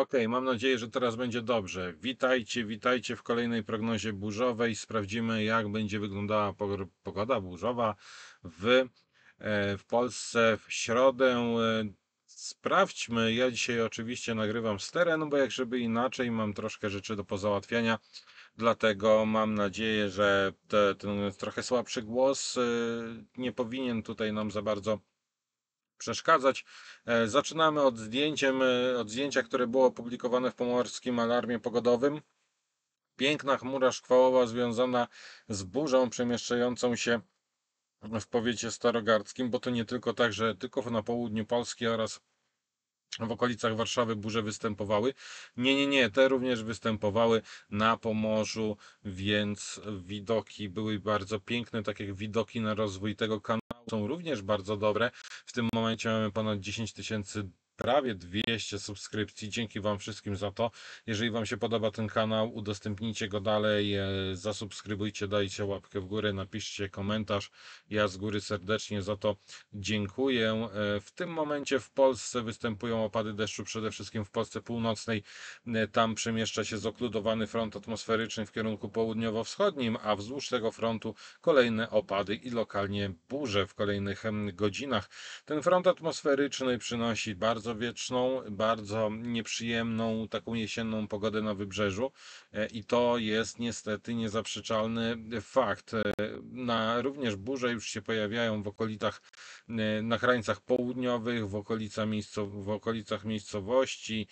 Ok, mam nadzieję, że teraz będzie dobrze. Witajcie, witajcie w kolejnej prognozie burzowej. Sprawdzimy, jak będzie wyglądała pogoda burzowa w, e, w Polsce w środę. E, sprawdźmy. Ja dzisiaj oczywiście nagrywam z terenu, bo jak żeby inaczej, mam troszkę rzeczy do pozałatwiania. Dlatego mam nadzieję, że te, ten trochę słabszy głos e, nie powinien tutaj nam za bardzo przeszkadzać. E, zaczynamy od, zdjęciem, e, od zdjęcia, które było opublikowane w Pomorskim Alarmie Pogodowym. Piękna chmura szkwałowa związana z burzą przemieszczającą się w powiecie starogardzkim, bo to nie tylko tak, że tylko na południu Polski oraz w okolicach Warszawy burze występowały. Nie, nie, nie, te również występowały na Pomorzu, więc widoki były bardzo piękne, tak jak widoki na rozwój tego kanału są również bardzo dobre. W tym momencie mamy ponad 10 tysięcy prawie 200 subskrypcji. Dzięki Wam wszystkim za to. Jeżeli Wam się podoba ten kanał, udostępnijcie go dalej, e, zasubskrybujcie, dajcie łapkę w górę, napiszcie komentarz. Ja z góry serdecznie za to dziękuję. E, w tym momencie w Polsce występują opady deszczu, przede wszystkim w Polsce Północnej. E, tam przemieszcza się zokludowany front atmosferyczny w kierunku południowo-wschodnim, a wzdłuż tego frontu kolejne opady i lokalnie burze w kolejnych godzinach. Ten front atmosferyczny przynosi bardzo bardzo wieczną, bardzo nieprzyjemną, taką jesienną pogodę na wybrzeżu e, i to jest niestety niezaprzeczalny fakt. E, na, również burze już się pojawiają w okolicach, e, na krańcach południowych, w, okolica miejscow w okolicach miejscowości,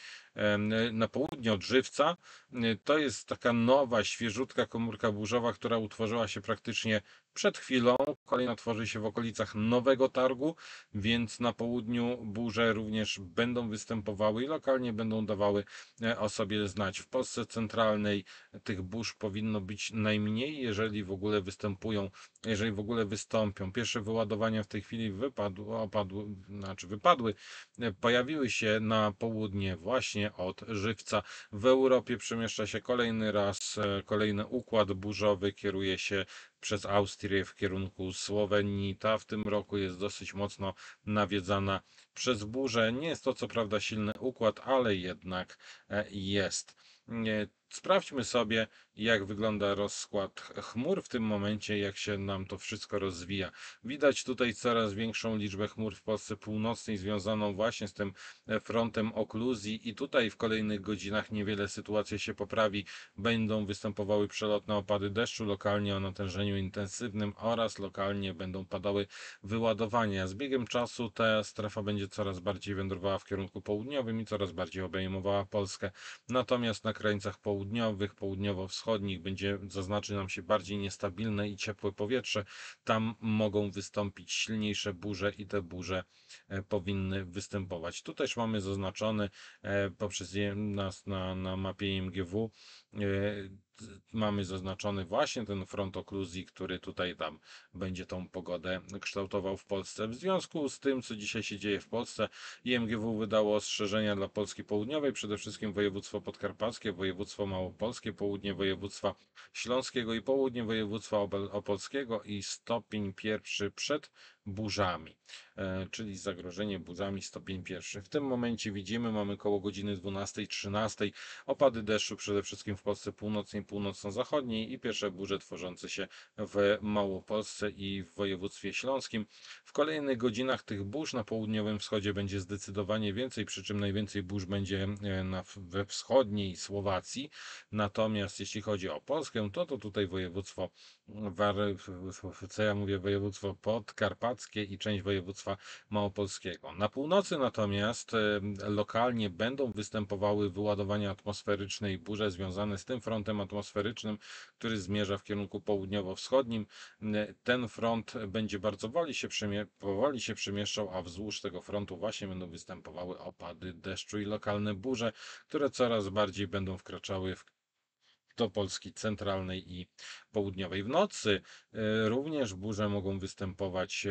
na południe od Żywca. Y, to jest taka nowa, świeżutka komórka burzowa, która utworzyła się praktycznie przed chwilą. Kolejna tworzy się w okolicach Nowego Targu, więc na południu burze również będą występowały i lokalnie będą dawały e, o sobie znać. W Polsce centralnej tych burz powinno być najmniej, jeżeli w ogóle występują, jeżeli w ogóle wystąpią. Pierwsze wyładowania w tej chwili wypadły, opadły, znaczy wypadły, e, pojawiły się na południe właśnie od żywca. W Europie przemieszcza się kolejny raz, e, kolejny układ burzowy kieruje się przez Austrię w kierunku Słowenii. Ta w tym roku jest dosyć mocno nawiedzana przez burzę. Nie jest to co prawda silny układ, ale jednak e, jest. E, sprawdźmy sobie, jak wygląda rozkład chmur w tym momencie, jak się nam to wszystko rozwija. Widać tutaj coraz większą liczbę chmur w Polsce Północnej, związaną właśnie z tym e, frontem okluzji, i tutaj w kolejnych godzinach niewiele sytuacja się poprawi. Będą występowały przelotne opady deszczu, lokalnie o natężeniu intensywnym oraz lokalnie będą padały wyładowania. Z biegiem czasu ta strefa będzie coraz bardziej wędrowała w kierunku południowym i coraz bardziej obejmowała Polskę. Natomiast na krańcach południowych, południowo-wschodnich będzie zaznaczy nam się bardziej niestabilne i ciepłe powietrze. Tam mogą wystąpić silniejsze burze i te burze e, powinny występować. Tu też mamy zaznaczony e, poprzez nas na, na mapie MGW e, mamy zaznaczony właśnie ten front okluzji, który tutaj tam będzie tą pogodę kształtował w Polsce. W związku z tym, co dzisiaj się dzieje w Polsce, IMGW wydało ostrzeżenia dla Polski Południowej, przede wszystkim województwo podkarpackie, województwo małopolskie, południe województwa śląskiego i południe województwa opolskiego i stopień pierwszy przed burzami, e, czyli zagrożenie burzami stopień pierwszy. W tym momencie widzimy, mamy koło godziny 12-13 opady deszczu przede wszystkim w Polsce północnej, północno-zachodniej i pierwsze burze tworzące się w Małopolsce i w województwie śląskim. W kolejnych godzinach tych burz na południowym wschodzie będzie zdecydowanie więcej, przy czym najwięcej burz będzie e, na, we wschodniej Słowacji. Natomiast jeśli chodzi o Polskę, to to tutaj województwo, co ja mówię, województwo Podkarpackie, podkarpackie i część województwa małopolskiego. Na północy natomiast e, lokalnie będą występowały wyładowania atmosferyczne i burze związane z tym frontem atmosferycznym, który zmierza w kierunku południowo-wschodnim. E, ten front będzie bardzo powoli się, powoli się przemieszczał, a wzdłuż tego frontu właśnie będą występowały opady deszczu i lokalne burze, które coraz bardziej będą wkraczały w do Polski centralnej i południowej. W nocy e, również burze mogą występować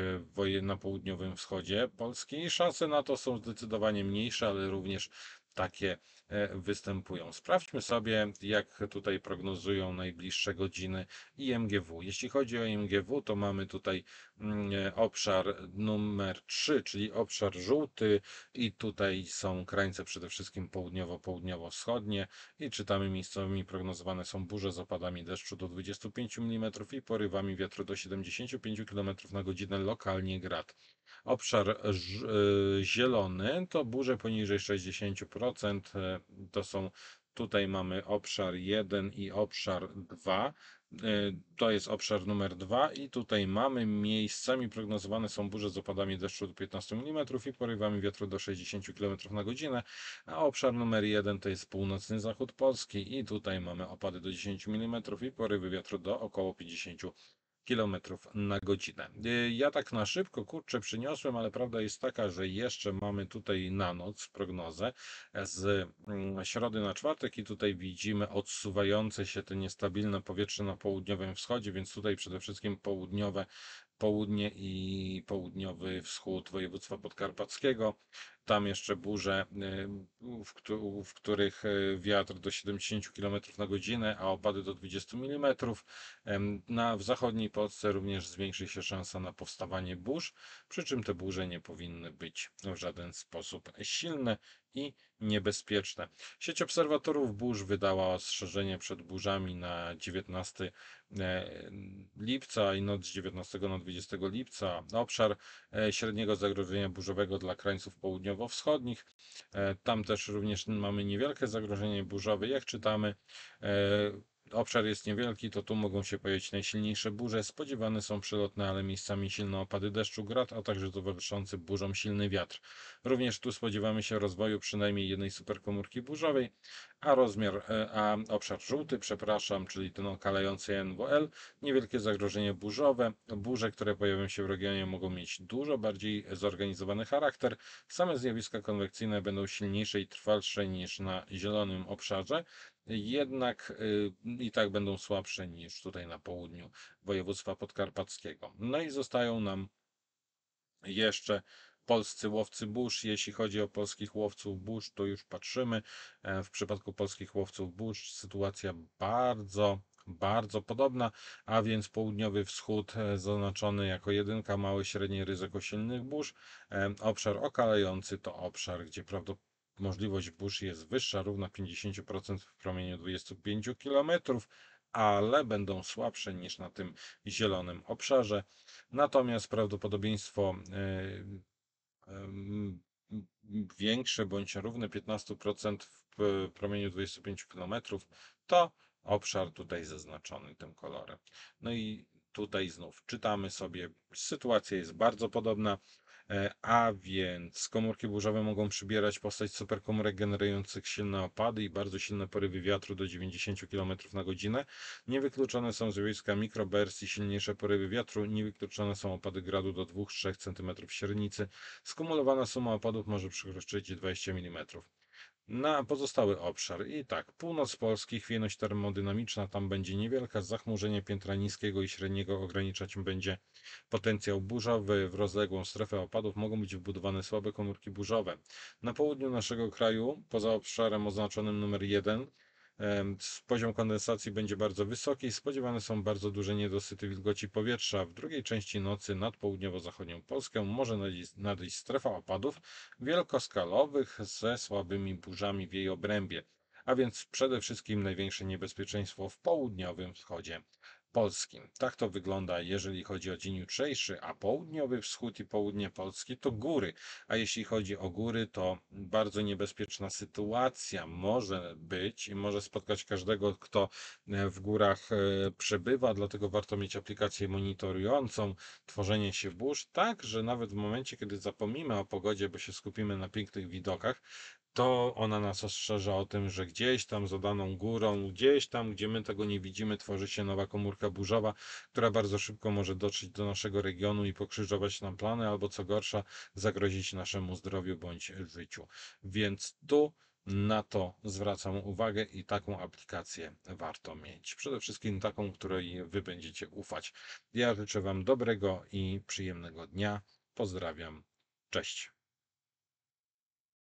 e, na południowym wschodzie Polski. Szanse na to są zdecydowanie mniejsze, ale również takie e, występują. Sprawdźmy sobie, jak tutaj prognozują najbliższe godziny IMGW. Jeśli chodzi o IMGW, to mamy tutaj mm, e, obszar numer 3, czyli obszar żółty i tutaj są krańce przede wszystkim południowo-południowo-wschodnie i czytamy miejscowymi prognozowane są burze z opadami deszczu do 25 mm i porywami wiatru do 75 km na godzinę, lokalnie grad. Obszar y, zielony to burze poniżej 60%. Y, to są tutaj mamy obszar 1 i obszar 2. Y, to jest obszar numer 2 i tutaj mamy miejscami prognozowane są burze z opadami deszczu do 15 mm i porywami wiatru do 60 km na godzinę, a obszar numer 1 to jest północny zachód Polski i tutaj mamy opady do 10 mm i porywy wiatru do około 50 km km na godzinę. Y, ja tak na szybko, kurczę, przyniosłem, ale prawda jest taka, że jeszcze mamy tutaj na noc prognozę z mm, środy na czwartek i tutaj widzimy odsuwające się te niestabilne powietrze na południowym wschodzie, więc tutaj przede wszystkim południowe południe i południowy wschód województwa podkarpackiego. Tam jeszcze burze, y, w, których y, wiatr do 70 km na godzinę, a opady do 20 mm. Na, w zachodniej Polsce również zwiększy się szansa na powstawanie burz, przy czym te burze nie powinny być w żaden sposób silne i niebezpieczne. Sieć obserwatorów burz wydała ostrzeżenie przed burzami na 19 e, lipca i noc z 19 na 20 lipca. Obszar e, średniego zagrożenia burzowego dla krańców południowo-wschodnich. E, tam też również mamy niewielkie zagrożenie burzowe, jak czytamy. Obszar jest niewielki, to tu mogą się pojawić najsilniejsze burze. Spodziewane są przelotne, ale miejscami silne opady deszczu, grad, a także towarzyszący burzom silny wiatr. Również tu spodziewamy się rozwoju przynajmniej jednej superkomórki burzowej, a rozmiar, e, a obszar żółty, przepraszam, czyli ten okalający NWL, niewielkie zagrożenie burzowe. Burze, które pojawią się w regionie, mogą mieć dużo bardziej zorganizowany charakter. Same zjawiska konwekcyjne będą silniejsze i trwalsze niż na zielonym obszarze jednak y, i tak będą słabsze niż tutaj na południu województwa podkarpackiego. No i zostają nam jeszcze polscy łowcy burz. Jeśli chodzi o polskich łowców burz, to już patrzymy. E, w przypadku polskich łowców burz sytuacja bardzo bardzo podobna, a więc południowy wschód e, zaznaczony jako jedynka, małe średnie ryzyko silnych burz, e, obszar okalający to obszar, gdzie prawdopodobnie Możliwość burz jest wyższa, równa 50% w promieniu 25 km, ale będą słabsze niż na tym zielonym obszarze. Natomiast prawdopodobieństwo e, e, większe bądź równe 15% w promieniu 25 km, to obszar tutaj zaznaczony tym kolorem. No i tutaj znów czytamy sobie, sytuacja jest bardzo podobna. E, a więc komórki burzowe mogą przybierać postać superkomórek generujących silne opady i bardzo silne porywy wiatru do 90 km na godzinę. Niewykluczone są zjawiska mikrobers i silniejsze porywy wiatru. Niewykluczone są opady gradu do 2-3 cm średnicy. Skumulowana suma opadów może przekroczyć 20 mm na pozostały obszar. I tak, północ Polski, chwiejność termodynamiczna tam będzie niewielka, zachmurzenie piętra niskiego i średniego ograniczać będzie potencjał burzowy. W rozległą strefę opadów mogą być wbudowane słabe komórki burzowe. Na południu naszego kraju, poza obszarem oznaczonym numer 1, Poziom kondensacji będzie bardzo wysoki. Spodziewane są bardzo duże niedosyty wilgoci powietrza. W drugiej części nocy nad południowo-zachodnią Polskę może nadejść strefa opadów wielkoskalowych ze słabymi burzami w jej obrębie a więc przede wszystkim największe niebezpieczeństwo w południowym wschodzie polskim. Tak to wygląda, jeżeli chodzi o dzień jutrzejszy, a południowy wschód i południe Polski to góry. A jeśli chodzi o góry, to bardzo niebezpieczna sytuacja może być i może spotkać każdego, kto e, w górach e, przebywa, dlatego warto mieć aplikację monitorującą tworzenie się burz, tak, że nawet w momencie, kiedy zapomnimy o pogodzie, bo się skupimy na pięknych widokach, to ona nas ostrzeże o tym, że gdzieś tam za daną górą, gdzieś tam, gdzie my tego nie widzimy, tworzy się nowa komórka burzowa, która bardzo szybko może dotrzeć do naszego regionu i pokrzyżować nam plany, albo co gorsza, zagrozić naszemu zdrowiu bądź życiu. Więc tu na to zwracam uwagę i taką aplikację warto mieć. Przede wszystkim taką, której Wy będziecie ufać. Ja życzę Wam dobrego i przyjemnego dnia. Pozdrawiam. Cześć.